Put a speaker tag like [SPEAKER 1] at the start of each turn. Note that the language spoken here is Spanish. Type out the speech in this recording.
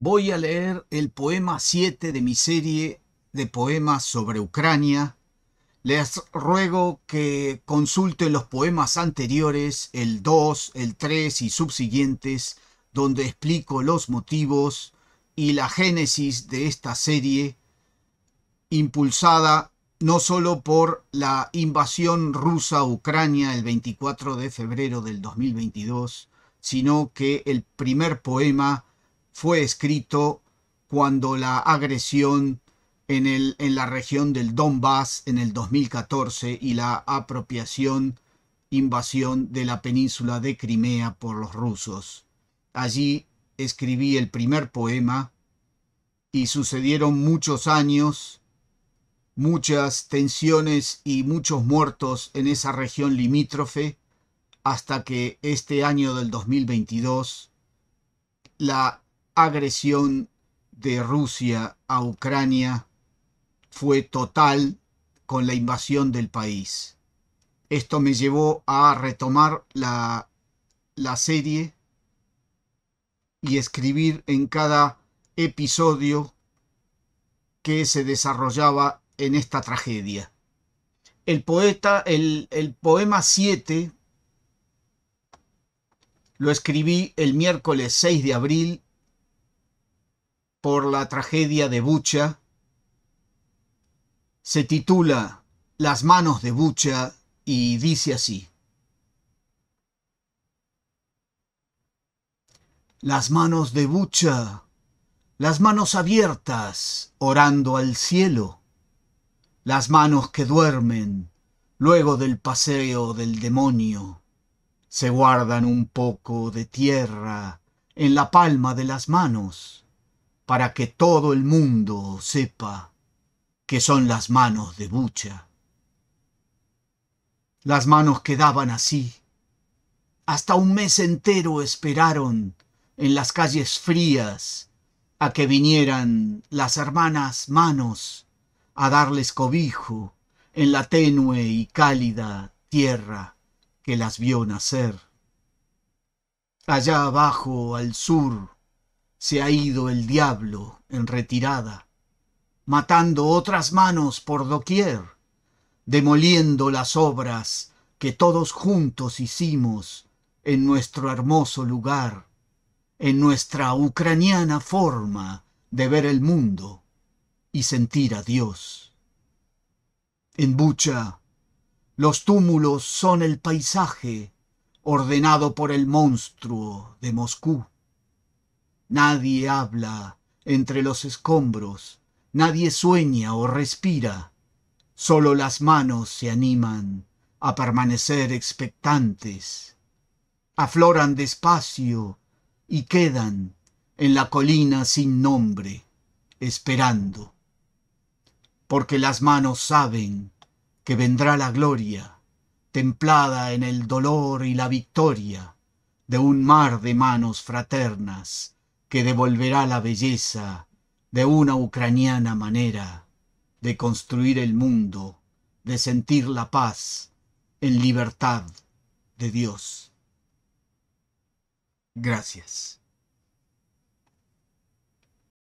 [SPEAKER 1] voy a leer el poema 7 de mi serie de poemas sobre Ucrania. Les ruego que consulten los poemas anteriores, el 2, el 3 y subsiguientes, donde explico los motivos y la génesis de esta serie, impulsada no solo por la invasión rusa a Ucrania el 24 de febrero del 2022, sino que el primer poema fue escrito cuando la agresión en, el, en la región del Donbass en el 2014 y la apropiación, invasión de la península de Crimea por los rusos. Allí escribí el primer poema y sucedieron muchos años, muchas tensiones y muchos muertos en esa región limítrofe hasta que este año del 2022 la agresión de Rusia a Ucrania fue total con la invasión del país. Esto me llevó a retomar la, serie y escribir en cada episodio que se desarrollaba en esta tragedia. El poeta, el, el poema 7, lo escribí el miércoles 6 de abril por la tragedia de Bucha, se titula Las manos de Bucha y dice así. Las manos de Bucha, las manos abiertas, orando al cielo, las manos que duermen, luego del paseo del demonio, se guardan un poco de tierra en la palma de las manos para que todo el mundo sepa que son las manos de Bucha. Las manos quedaban así. Hasta un mes entero esperaron en las calles frías a que vinieran las hermanas manos a darles cobijo en la tenue y cálida tierra que las vio nacer. Allá abajo, al sur, se ha ido el diablo en retirada, matando otras manos por doquier, demoliendo las obras que todos juntos hicimos en nuestro hermoso lugar, en nuestra ucraniana forma de ver el mundo y sentir a Dios. En Bucha, los túmulos son el paisaje ordenado por el monstruo de Moscú. Nadie habla entre los escombros, nadie sueña o respira, solo las manos se animan a permanecer expectantes. Afloran despacio y quedan en la colina sin nombre, esperando. Porque las manos saben que vendrá la gloria, templada en el dolor y la victoria de un mar de manos fraternas que devolverá la belleza de una ucraniana manera de construir el mundo, de sentir la paz en libertad de Dios. Gracias.